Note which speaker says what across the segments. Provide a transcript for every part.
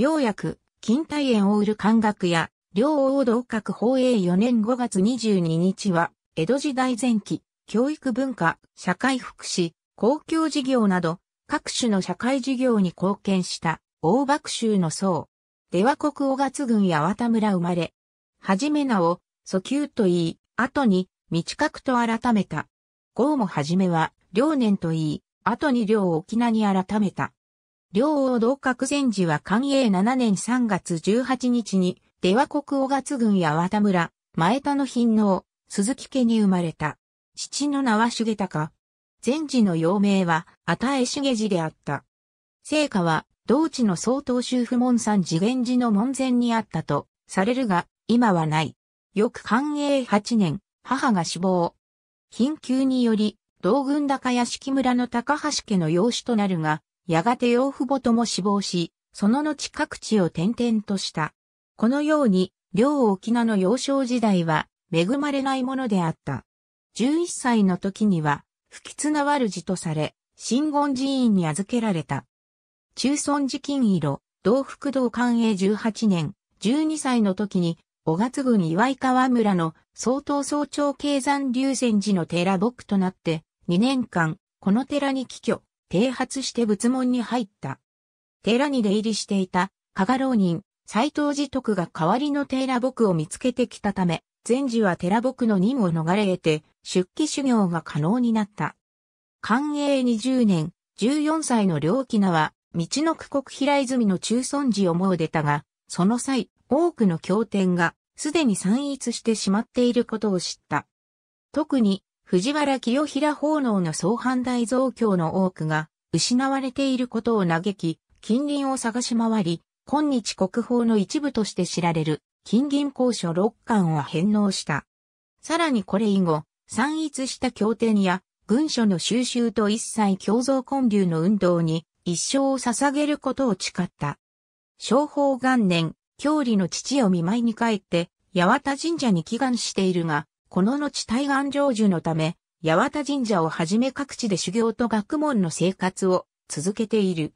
Speaker 1: 妙薬、近代園を売る漢学や、両王道閣法営4年5月22日は、江戸時代前期、教育文化、社会福祉、公共事業など、各種の社会事業に貢献した、大幕州の僧。出羽国小月郡八幡村生まれ。はじめなを、訴求と言い、後に、道閣と改めた。郷もはじめは、両年と言い、後に両沖縄に改めた。両王同格禅寺は寛永7年3月18日に、出羽国小勝軍や幡村、前田の貧農、鈴木家に生まれた。父の名は重高。禅寺の幼名は、与え重寺であった。聖火は、同地の総統州府門山次元寺の門前にあったと、されるが、今はない。翌寛永8年、母が死亡。貧窮により、道軍高屋敷村の高橋家の養子となるが、やがて養父母とも死亡し、その後各地を転々とした。このように、両沖縄の幼少時代は恵まれないものであった。11歳の時には、不吉な悪事とされ、新言寺院に預けられた。中村寺金色、道福道官営18年、12歳の時に、小月郡岩井川村の総統総長経山流泉寺の寺僕となって、2年間、この寺に帰居。提発して仏門に入った。寺に出入りしていた、加賀浪人、斎藤寺徳が代わりの寺僕を見つけてきたため、禅寺は寺僕の任を逃れ得て、出家修行が可能になった。寛永20年、14歳の良貴名は、道の区国平泉の中尊寺をもう出たが、その際、多くの経典が、すでに散逸してしまっていることを知った。特に、藤原清平奉納の総反大増強の多くが、失われていることを嘆き、近隣を探し回り、今日国宝の一部として知られる、金銀公所六巻を返納した。さらにこれ以後、散逸した経典や、軍書の収集と一切共造建立の運動に、一生を捧げることを誓った。昭宝元年、郷里の父を見舞いに帰って、八幡神社に祈願しているが、この後対岸成就のため、八幡神社をはじめ各地で修行と学問の生活を続けている。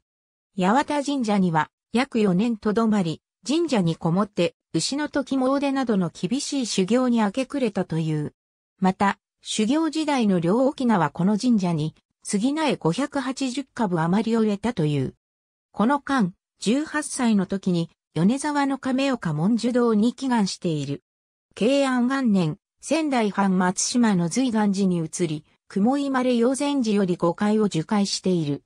Speaker 1: 八幡神社には約4年とどまり、神社にこもって牛の時詣などの厳しい修行に明け暮れたという。また、修行時代の両沖縄この神社に、杉苗580株余りを植えたという。この間、18歳の時に、米沢の亀岡文殊堂に祈願している。慶安元年、仙台藩松島の随岩寺に移り、雲井丸れ陽禅寺より誤階を受戒している。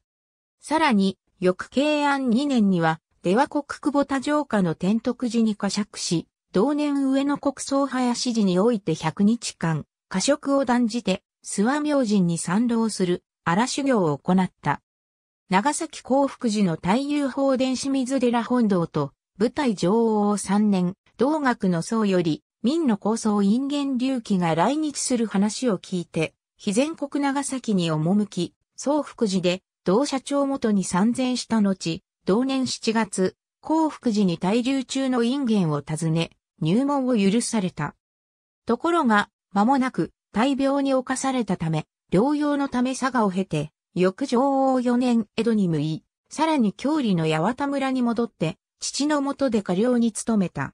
Speaker 1: さらに、翌慶安2年には、出羽国久保田城下の天徳寺に過責し、同年上野国葬林寺において100日間、過食を断じて、諏訪明神に賛同する荒修行を行った。長崎幸福寺の太雄法殿清水寺本堂と、舞台上王3年、同学の僧より、民の構想陰縁隆起が来日する話を聞いて、非全国長崎に赴き、総福寺で同社長元に参禅した後、同年7月、幸福寺に滞留中の陰縁を訪ね、入門を許された。ところが、間もなく、大病に侵されたため、療養のため佐賀を経て、翌上王4年江戸に向い、さらに郷里の八幡村に戻って、父のもとで家寮に勤めた。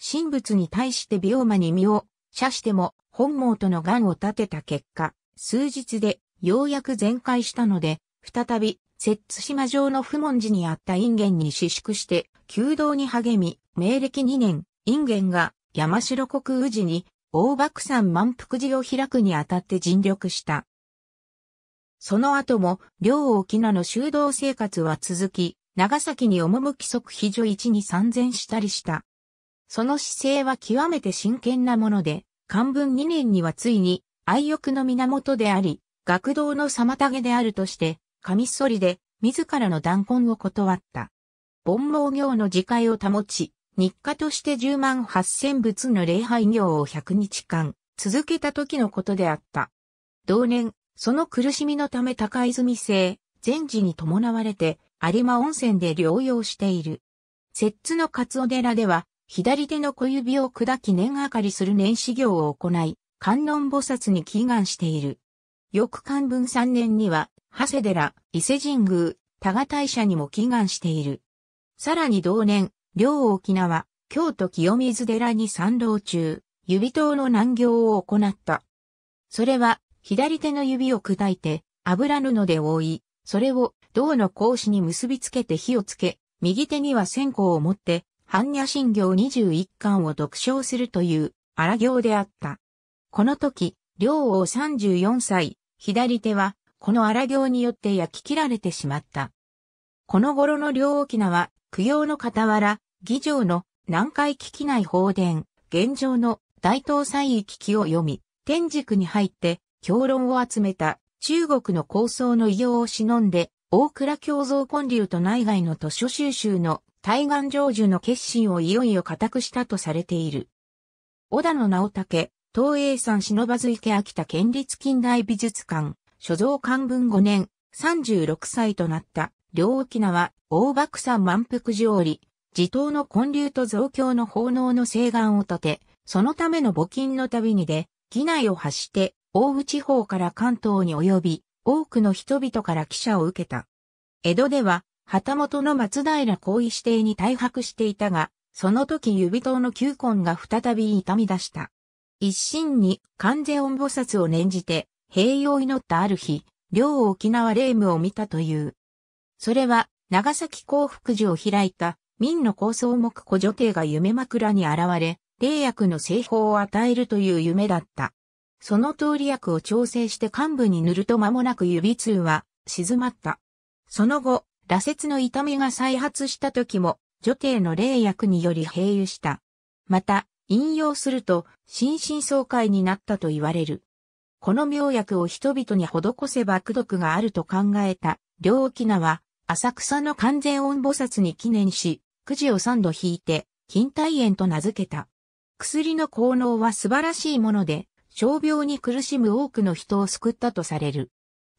Speaker 1: 神仏に対して病魔に身を射しても本望との願を立てた結果、数日でようやく全開したので、再び、摂津島城の不問寺にあった因縁に私縮して、弓道に励み、明暦2年、因縁が山城国宇治に大爆山満腹寺を開くにあたって尽力した。その後も、両沖縄の修道生活は続き、長崎に赴き即非所一に参戦したりした。その姿勢は極めて真剣なもので、漢文2年にはついに、愛欲の源であり、学童の妨げであるとして、カミソリで、自らの断痕を断った。盆毛行の自戒を保ち、日課として10万8000仏の礼拝行を100日間、続けた時のことであった。同年、その苦しみのため高泉生、禅寺に伴われて、有馬温泉で療養している。摂津の勝尾寺では、左手の小指を砕き念明かりする念始行を行い、観音菩薩に祈願している。翌漢文3年には、長谷寺、伊勢神宮、多賀大社にも祈願している。さらに同年、両沖縄、京都清水寺に参道中、指頭の難行を行った。それは、左手の指を砕いて、油布で覆い、それを銅の格子に結びつけて火をつけ、右手には線香を持って、般若心経21巻を読唱するという荒行であった。この時、両王34歳、左手は、この荒行によって焼き切られてしまった。この頃の両沖縄、供養の傍ら、議場の南海危機内放電、現状の大東西域機を読み、天竺に入って評論を集めた中国の構想の異様を忍んで、大倉共造建流と内外の図書収集の対岸成就の決心をいよいよ固くしたとされている。小田の直武、東映山忍ばず池秋田県立近代美術館、所蔵漢文5年、36歳となった、両沖縄、大爆山満腹寺折、地頭の建立と増強の奉納の請願を立て、そのための募金の旅にで、機内を発して、大府地方から関東に及び、多くの人々から記者を受けた。江戸では、旗本の松平皇位指定に退白していたが、その時指頭の球根が再び痛み出した。一心に完全音菩薩を念じて、平養を祈ったある日、両沖縄霊夢を見たという。それは、長崎幸福寺を開いた、民の高層目古女帝が夢枕に現れ、霊薬の製法を与えるという夢だった。その通り薬を調整して幹部に塗ると間もなく指痛は静まった。その後、羅刹の痛みが再発した時も、女帝の霊薬により併誘した。また、引用すると、心身爽快になったと言われる。この妙薬を人々に施せば苦毒があると考えた、両沖縄、浅草の完全音菩薩に記念し、くじを三度引いて、金体炎と名付けた。薬の効能は素晴らしいもので、傷病に苦しむ多くの人を救ったとされる。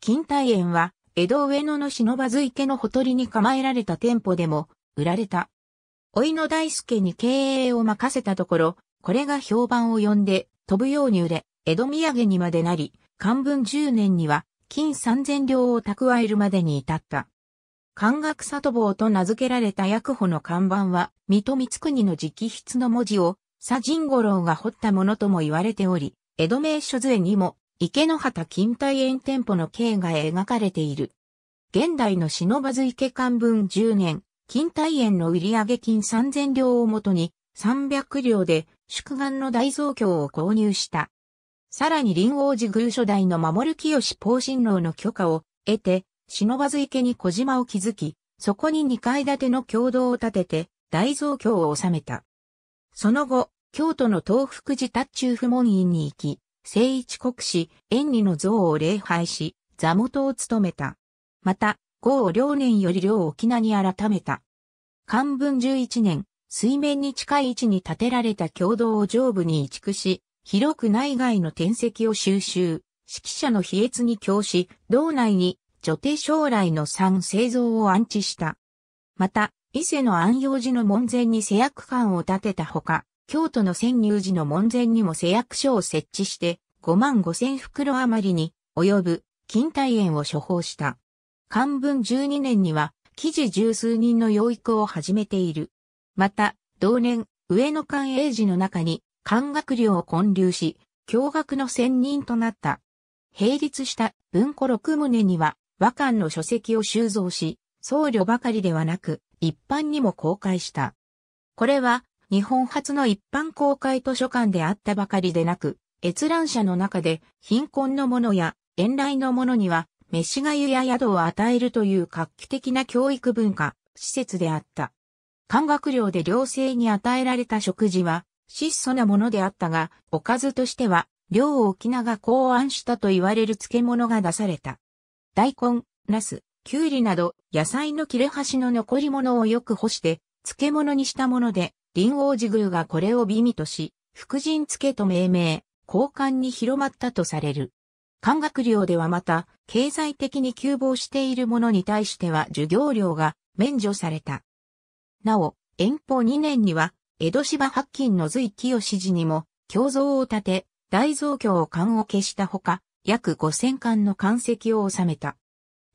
Speaker 1: 金体炎は、江戸上野の忍ばず池のほとりに構えられた店舗でも売られた。老の大輔に経営を任せたところ、これが評判を呼んで飛ぶように売れ、江戸土産にまでなり、漢文10年には金3000両を蓄えるまでに至った。漢学里坊と名付けられた薬保の看板は、水戸光国の直筆の文字を、佐神五郎が彫ったものとも言われており、江戸名所杖にも池の畑近代園店舗の経が描かれている。現代の忍ばず池漢文10年、近代園の売上金3000両をもとに、300両で祝願の大蔵経を購入した。さらに林王寺宮初代の守る清方針郎の許可を得て、忍ばず池に小島を築き、そこに2階建ての共同を建てて、大蔵経を収めた。その後、京都の東福寺達中府門院に行き、聖一国師、縁理の像を礼拝し、座元を務めた。また、豪両年より両沖縄に改めた。漢文11年、水面に近い位置に建てられた共同を上部に移築し、広く内外の天石を収集、指揮者の比叡に供し、道内に女帝将来の三製造を安置した。また、伊勢の安養寺の門前に施薬館を建てたほか、京都の潜入寺の門前にも施薬所を設置して、5万5千袋余りに及ぶ金体炎を処方した。漢文12年には、記事十数人の養育を始めている。また、同年、上野官英寺の中に、漢学寮を建立し、驚愕の専任となった。並立した文庫六棟には、和漢の書籍を収蔵し、僧侶ばかりではなく、一般にも公開した。これは、日本初の一般公開図書館であったばかりでなく、閲覧者の中で貧困の者や遠来の者には飯がゆや宿を与えるという画期的な教育文化、施設であった。漢学寮で寮生に与えられた食事は質素なものであったが、おかずとしては、寮を沖縄が考案したと言われる漬物が出された。大根、茄子、きゅうりなど、野菜の切れ端の残り物をよく干して、漬物にしたもので、林王寺宮がこれを美味とし、福神漬けと命名。交換に広まったとされる。官学寮ではまた、経済的に急防しているものに対しては授業料が免除された。なお、遠方2年には、江戸芝八金の随清支にも、胸像を建て、大蔵を館を消したほか、約5000の漢石を収めた。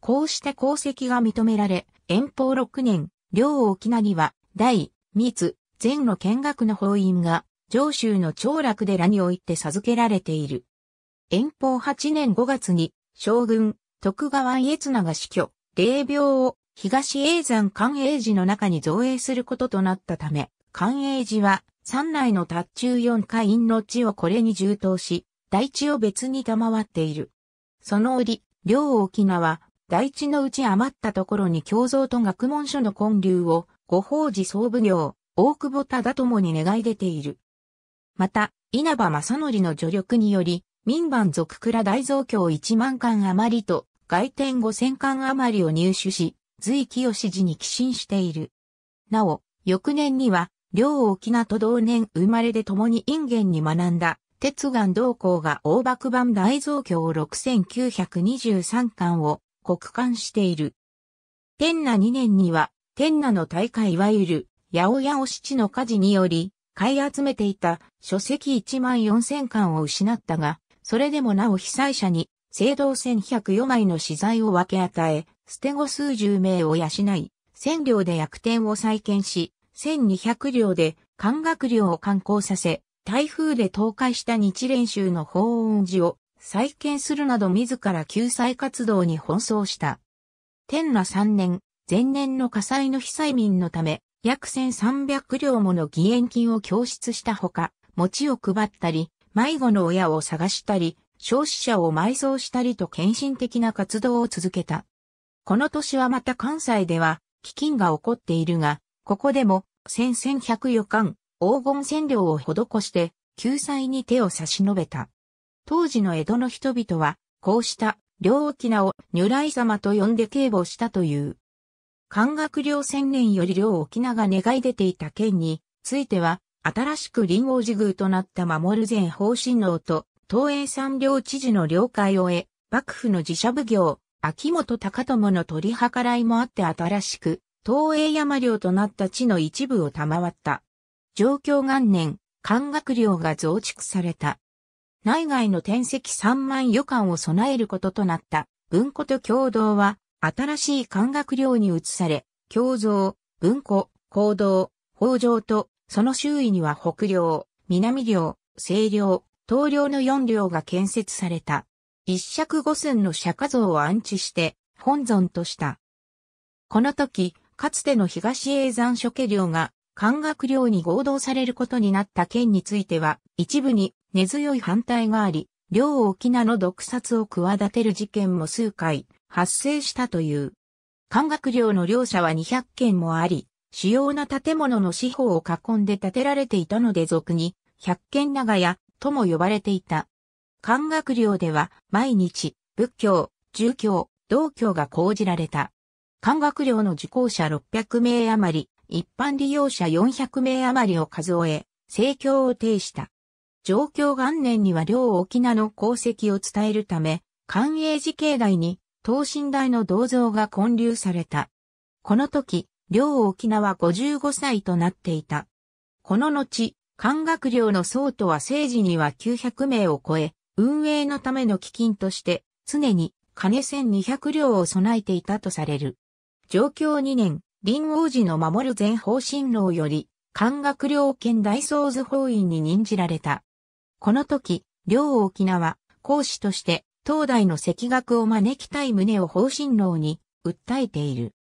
Speaker 1: こうした功績が認められ、遠方6年、両沖縄には、大、密、前の見学の法院が上州の長楽寺において授けられている。遠方8年5月に、将軍、徳川家綱が死去、霊廟を東永山寛永寺の中に造営することとなったため、寛永寺は山内の達中四会員の地をこれに充当し、大地を別に賜っている。その折、両沖縄、大地のうち余ったところに教蔵と学問所の建立を、ご法寺総奉行、大久保忠友に願い出ている。また、稲葉正則の助力により、民番続倉大蔵強1万巻余りと、外典5000巻余りを入手し、随清氏に寄進している。なお、翌年には、両沖縄と同年生まれで共に因縁に学んだ、鉄岩同行が大爆版大蔵強6923巻を国刊している。天那2年には、天那の大会いわゆる、八百屋お七の火事により、買い集めていた書籍1万4000巻を失ったが、それでもなお被災者に、聖堂1104枚の資材を分け与え、捨て子数十名を養い、千両で薬店を再建し、1200両で漢学料を刊行させ、台風で倒壊した日蓮宗の法音寺を再建するなど自ら救済活動に奔走した。天那3年、前年の火災の被災民のため、約1300両もの義援金を供出したほか、餅を配ったり、迷子の親を探したり、消費者を埋葬したりと献身的な活動を続けた。この年はまた関西では飢饉が起こっているが、ここでも1100余間黄金占領を施して救済に手を差し伸べた。当時の江戸の人々はこうした両翁を如来様と呼んで警護したという。漢学領千年より領沖縄願い出ていた県については、新しく林王寺宮となった守前方針能と東映三領知事の了解を得、幕府の自社奉行、秋元隆友の取り計らいもあって新しく、東映山領となった地の一部を賜った。状況元年、漢学領が増築された。内外の天石三万余間を備えることとなった文庫と共同は、新しい漢学寮に移され、胸蔵、文庫、行動、法上と、その周囲には北寮、南寮、西寮、東寮の四寮が建設された。一尺五寸の釈迦像を安置して、本尊とした。この時、かつての東永山諸家寮が、漢学寮に合同されることになった件については、一部に根強い反対があり、寮沖縄の毒殺を企てる事件も数回発生したという。管学寮の両者は200件もあり、主要な建物の四方を囲んで建てられていたので俗に、百軒長屋とも呼ばれていた。管学寮では毎日、仏教、儒教、道教が講じられた。管学寮の受講者600名余り、一般利用者400名余りを数え、盛況を呈した。上京元年には両沖縄の功績を伝えるため、官営寺境内に等身大の銅像が建立された。この時、両沖縄55歳となっていた。この後、漢学寮の僧とは政治には900名を超え、運営のための基金として、常に金1200両を備えていたとされる。上京2年、林王子の守る全方針楼より、漢学寮兼大僧図法院に任じられた。この時、両沖縄、講師として、東大の赤学を招きたい旨を方針郎に訴えている。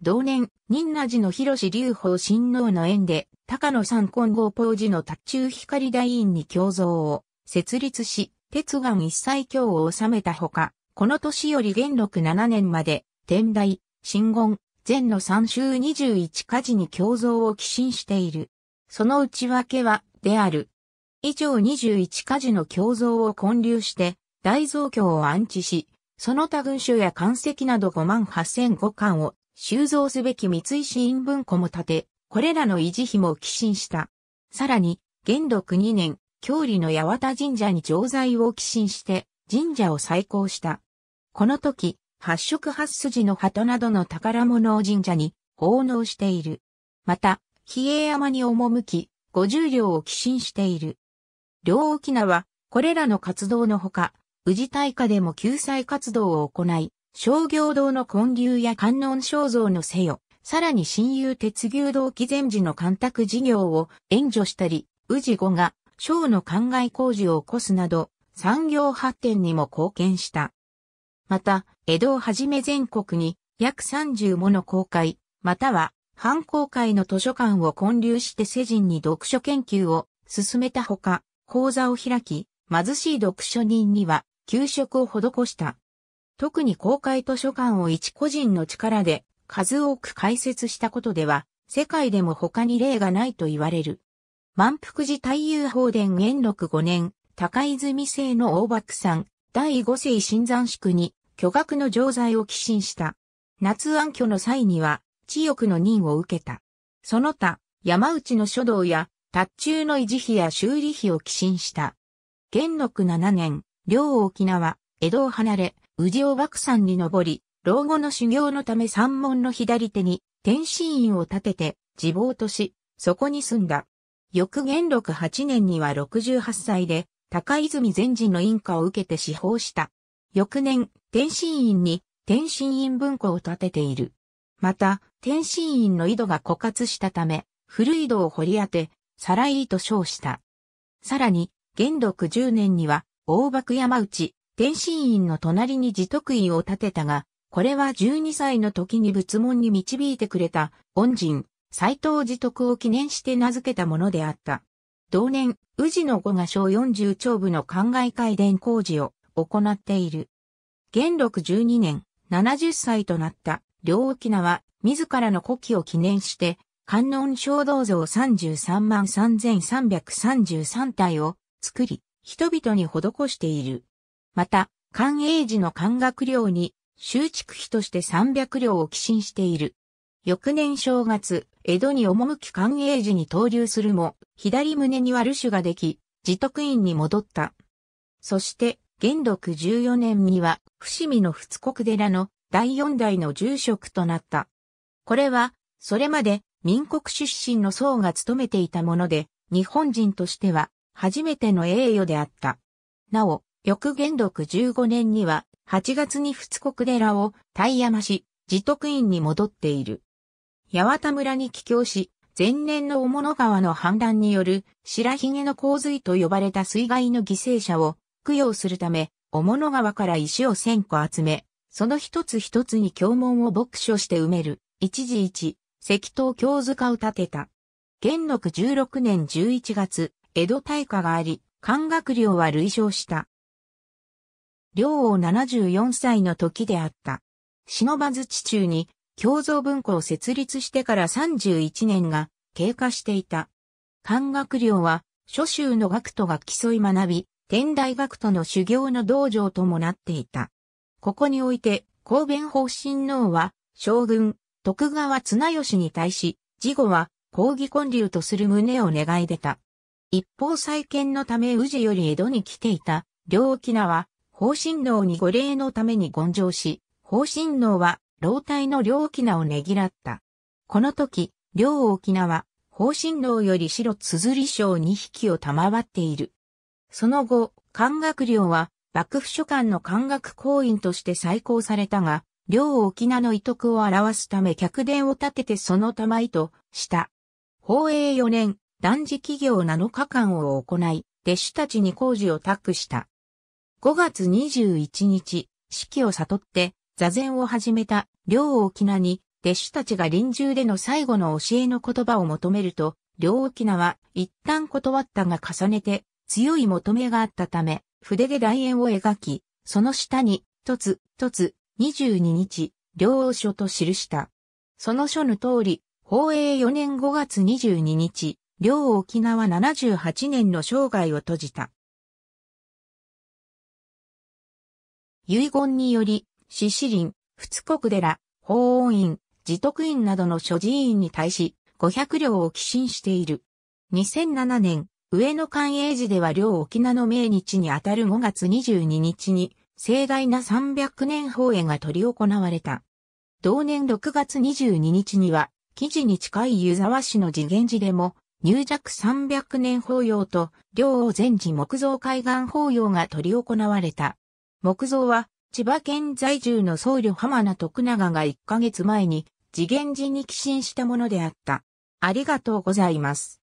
Speaker 1: 同年、仁和寺の広志隆法親王の縁で、高野三混合法寺の達中光大院に教像を設立し、鉄眼一切教を収めたほか、この年より元禄七年まで、天台、新言、禅の三州十一家事に教像を寄進している。その内訳は、である。以上二十一家事の教像を建立して、大蔵教を安置し、その他群衆や漢石など5万8 0 0巻を収蔵すべき三井市院文庫も建て、これらの維持費も寄進した。さらに、元禄2年、郷里の八幡神社に常在を寄進して、神社を再興した。この時、八色八筋の鳩などの宝物を神社に奉納している。また、比叡山に赴き、五十両を寄進している。両沖縄、これらの活動のほか、宇治大火でも救済活動を行い、商業堂の建立や観音肖像のせよ、さらに親友鉄牛堂紀前寺の干拓事業を援助したり、宇治後が省の灌漑工事を起こすなど、産業発展にも貢献した。また、江戸をはじめ全国に約30もの公開、または、反公開の図書館を建立して世人に読書研究を進めたほか、講座を開き、貧しい読書人には給食を施した。特に公開図書館を一個人の力で数多く開設したことでは、世界でも他に例がないと言われる。満腹寺太遊法伝元禄5年、高泉姓の大幕さん、第五世新山宿に巨額の錠剤を寄進した。夏暗居の際には、知欲の任を受けた。その他、山内の書道や、達中の維持費や修理費を寄進した。元禄7年、両沖縄、江戸を離れ、宇治を枠山に登り、老後の修行のため山門の左手に天心院を建てて自暴とし、そこに住んだ。翌元禄8年には68歳で、高泉禅師の印鑑を受けて司法した。翌年、天心院に天心院文庫を建てている。また、天心院の井戸が枯渇したため、古井戸を掘り当て、再来井と称した。さらに、元禄10年には、大爆山内、天心院の隣に自徳院を建てたが、これは12歳の時に仏門に導いてくれた恩人、斎藤自徳を記念して名付けたものであった。同年、宇治の五が小四十長部の灌漑改伝工事を行っている。元禄12年、70歳となった両沖縄、自らの古希を記念して、観音小道像33万3333体を作り、人々に施している。また、寛永寺の漢学寮に、修築費として300両を寄進している。翌年正月、江戸に赴き寛永寺に投留するも、左胸にはる種ができ、自得院に戻った。そして、元禄14年には、伏見の仏国寺の第四代の住職となった。これは、それまで民国出身の僧が務めていたもので、日本人としては初めての栄誉であった。なお、翌元禄15年には、8月に仏国寺を、大山市、自徳院に戻っている。八幡村に帰郷し、前年の雄物川の氾濫による白髭の洪水と呼ばれた水害の犠牲者を供養するため、雄物川から石を千個集め、その一つ一つに経門を牧所して埋める、一時一、石頭経塚を建てた。元禄16年11月、江戸大化があり、漢学寮は類承した。寮を74歳の時であった。忍ばず地中に、共造文庫を設立してから31年が経過していた。漢学寮は、諸州の学徒が競い学び、天台学徒の修行の道場ともなっていた。ここにおいて、公弁方針脳は、将軍、徳川綱吉に対し、事後は、抗議建立とする旨を願い出た。一方再建のため宇治より江戸に来ていた、両沖縄、方針能に御礼のために言上し、方針能は、老体の両沖縄をねぎらった。この時、両沖縄、方針能より白綴章2匹を賜っている。その後、官学領は、幕府書管の官学行員として再興されたが、両沖縄の遺徳を表すため客殿を建ててその玉井とした。宝永4年、断食業7日間を行い、弟子たちに工事を託した。5月21日、式を悟って、座禅を始めた、両沖縄に、弟子たちが臨終での最後の教えの言葉を求めると、両沖縄は一旦断ったが重ねて、強い求めがあったため、筆で来園を描き、その下に、とつ、とつ、22日、両王書と記した。その書の通り、宝永4年5月22日、両沖縄78年の生涯を閉じた。遺言により、獅子林、仏国寺、法音院、自徳院などの諸寺院に対し、500両を寄進している。2007年、上野寛永寺では両沖縄の命日にあたる5月22日に、盛大な300年法会が取り行われた。同年6月22日には、記事に近い湯沢市の次元寺でも、入弱300年法要と、両王禅寺木造海岸法要が執り行われた。木造は、千葉県在住の僧侶浜名徳永が1ヶ月前に、次元寺に寄進したものであった。ありがとうございます。